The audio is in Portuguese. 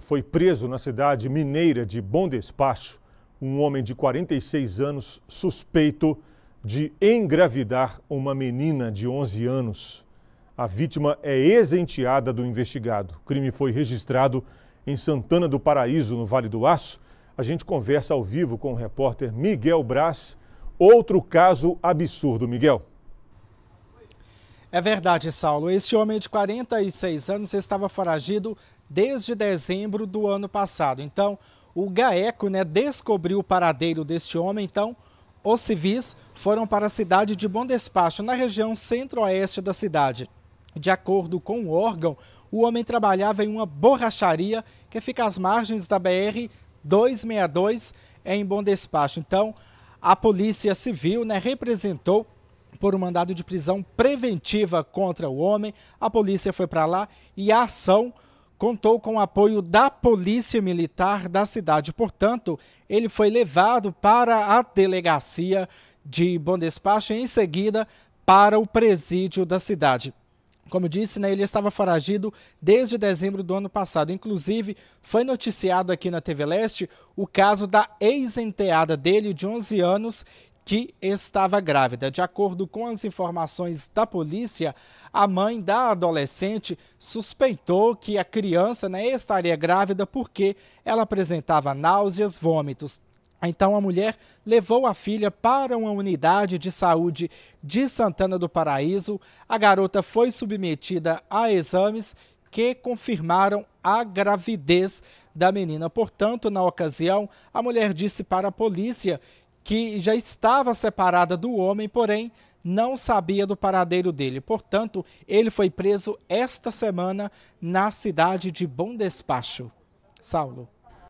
Foi preso na cidade mineira de Bom Despacho um homem de 46 anos suspeito de engravidar uma menina de 11 anos. A vítima é exenteada do investigado. O crime foi registrado em Santana do Paraíso, no Vale do Aço. A gente conversa ao vivo com o repórter Miguel Braz. Outro caso absurdo, Miguel. É verdade, Saulo. Este homem é de 46 anos estava foragido desde dezembro do ano passado. Então, o GAECO né, descobriu o paradeiro deste homem. Então, os civis foram para a cidade de Bom Despacho, na região centro-oeste da cidade. De acordo com o órgão, o homem trabalhava em uma borracharia que fica às margens da BR 262 em Bom Despacho. Então, a Polícia Civil né, representou por um mandado de prisão preventiva contra o homem. A polícia foi para lá e a ação contou com o apoio da Polícia Militar da cidade. Portanto, ele foi levado para a delegacia de Bom Despacho e em seguida para o presídio da cidade. Como disse, né, ele estava foragido desde dezembro do ano passado. Inclusive, foi noticiado aqui na TV Leste o caso da ex-enteada dele, de 11 anos, que estava grávida. De acordo com as informações da polícia, a mãe da adolescente suspeitou que a criança né, estaria grávida porque ela apresentava náuseas, vômitos. Então a mulher levou a filha para uma unidade de saúde de Santana do Paraíso. A garota foi submetida a exames que confirmaram a gravidez da menina. Portanto, na ocasião, a mulher disse para a polícia que já estava separada do homem, porém não sabia do paradeiro dele. Portanto, ele foi preso esta semana na cidade de Bom Despacho. Saulo.